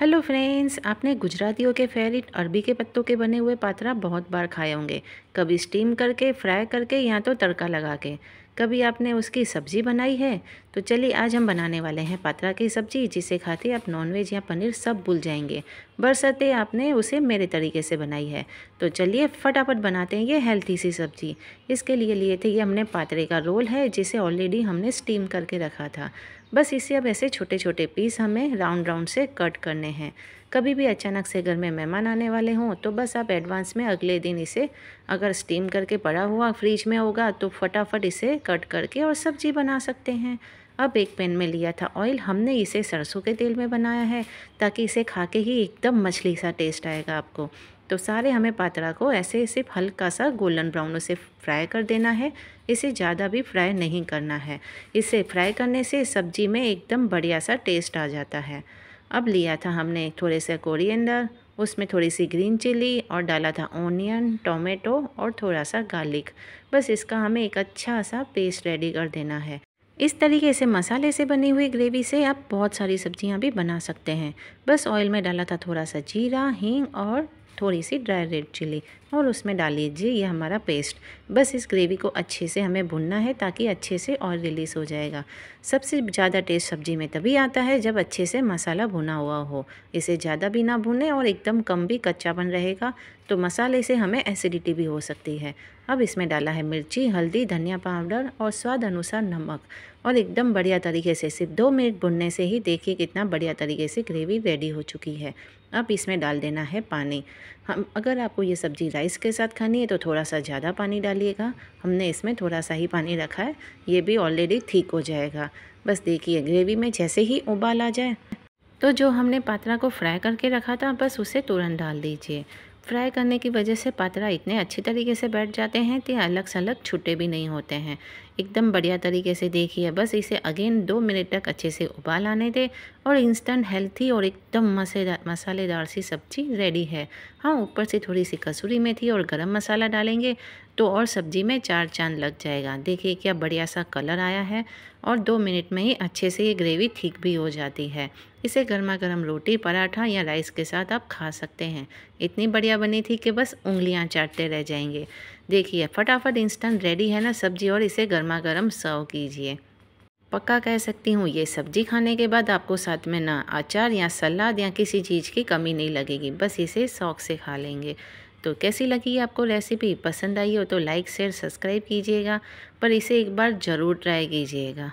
hello friends आपने गुजरातियों के favourite अरबी के पत्तों के बने हुए पात्रा बहुत बार खाए होंगे कभी स्टीम करके फ्राई करके या तो तड़का लगा के कभी आपने उसकी सब्ज़ी बनाई है तो चलिए आज हम बनाने वाले हैं पात्रा की सब्ज़ी जिसे खाते आप नॉनवेज या पनीर सब भूल जाएंगे बरसते आपने उसे मेरे तरीके से बनाई है तो चलिए फटाफट बनाते हैं ये हेल्थी सी सब्ज़ी इसके लिए लिए थे ये हमने पात्रे का रोल है जिसे ऑलरेडी हमने स्टीम करके रखा था बस इसे अब ऐसे छोटे छोटे पीस हमें राउंड राउंड से कट करने हैं कभी भी अचानक से घर में मेहमान आने वाले हों तो बस आप एडवांस में अगले दिन इसे अगर स्टीम करके पड़ा हुआ फ्रिज में होगा तो फटाफट इसे कट करके और सब्जी बना सकते हैं अब एक पैन में लिया था ऑयल हमने इसे सरसों के तेल में बनाया है ताकि इसे खा के ही एकदम मछली सा टेस्ट आएगा आपको तो सारे हमें पात्रा को ऐसे सिर्फ हल्का सा गोल्डन ब्राउन उसे फ्राई कर देना है इसे ज़्यादा भी फ्राई नहीं करना है इसे फ्राई करने से सब्जी में एकदम बढ़िया सा टेस्ट आ जाता है अब लिया था हमने थोड़े से कोरिएंडर उसमें थोड़ी सी ग्रीन चिली और डाला था ऑनियन टोमेटो और थोड़ा सा गार्लिक बस इसका हमें एक अच्छा सा पेस्ट रेडी कर देना है इस तरीके से मसाले से बनी हुई ग्रेवी से आप बहुत सारी सब्जियां भी बना सकते हैं बस ऑयल में डाला था थोड़ा सा जीरा हींग और थोड़ी सी ड्राई रेड चिली और उसमें डाल लीजिए ये हमारा पेस्ट बस इस ग्रेवी को अच्छे से हमें भुनना है ताकि अच्छे से और रिलीज़ हो जाएगा सबसे ज़्यादा टेस्ट सब्जी में तभी आता है जब अच्छे से मसाला भुना हुआ हो इसे ज़्यादा भी ना भुने और एकदम कम भी कच्चापन रहेगा तो मसाले से हमें एसिडिटी भी हो सकती है अब इसमें डाला है मिर्ची हल्दी धनिया पाउडर और स्वाद अनुसार नमक और एकदम बढ़िया तरीके से सिर्फ दो मिनट भुनने से ही देखिए कितना बढ़िया तरीके से ग्रेवी रेडी हो चुकी है अब इसमें डाल देना है पानी हम अगर आपको ये सब्ज़ी राइस के साथ खानी है तो थोड़ा सा ज़्यादा पानी डालिएगा हमने इसमें थोड़ा सा ही पानी रखा है ये भी ऑलरेडी ठीक हो जाएगा बस देखिए ग्रेवी में जैसे ही उबाल आ जाए तो जो हमने पात्रा को फ्राई करके रखा था बस उसे तुरंत डाल दीजिए फ्राई करने की वजह से पात्रा इतने अच्छी तरीके से बैठ जाते हैं कि अलग से अलग छुटे भी नहीं होते हैं एकदम बढ़िया तरीके से देखिए बस इसे अगेन दो मिनट तक अच्छे से उबाल आने दें और इंस्टेंट हेल्थी और एकदम मसेदार मसालेदार सी सब्जी रेडी है हाँ ऊपर से थोड़ी सी कसूरी मेथी और गरम मसाला डालेंगे तो और सब्जी में चार चांद लग जाएगा देखिए क्या बढ़िया सा कलर आया है और दो मिनट में ही अच्छे से ये ग्रेवी ठीक भी हो जाती है इसे गर्मा गर्म रोटी पराठा या राइस के साथ आप खा सकते हैं इतनी बढ़िया बनी थी कि बस उंगलियाँ चाटते रह जाएंगे देखिए फटाफट इंस्टेंट रेडी है ना सब्जी और इसे गर्मा गर्म सर्व कीजिए पक्का कह सकती हूँ ये सब्जी खाने के बाद आपको साथ में ना अचार या सलाद या किसी चीज़ की कमी नहीं लगेगी बस इसे शौक से खा लेंगे तो कैसी लगी आपको रेसिपी पसंद आई हो तो लाइक शेयर सब्सक्राइब कीजिएगा पर इसे एक बार ज़रूर ट्राई कीजिएगा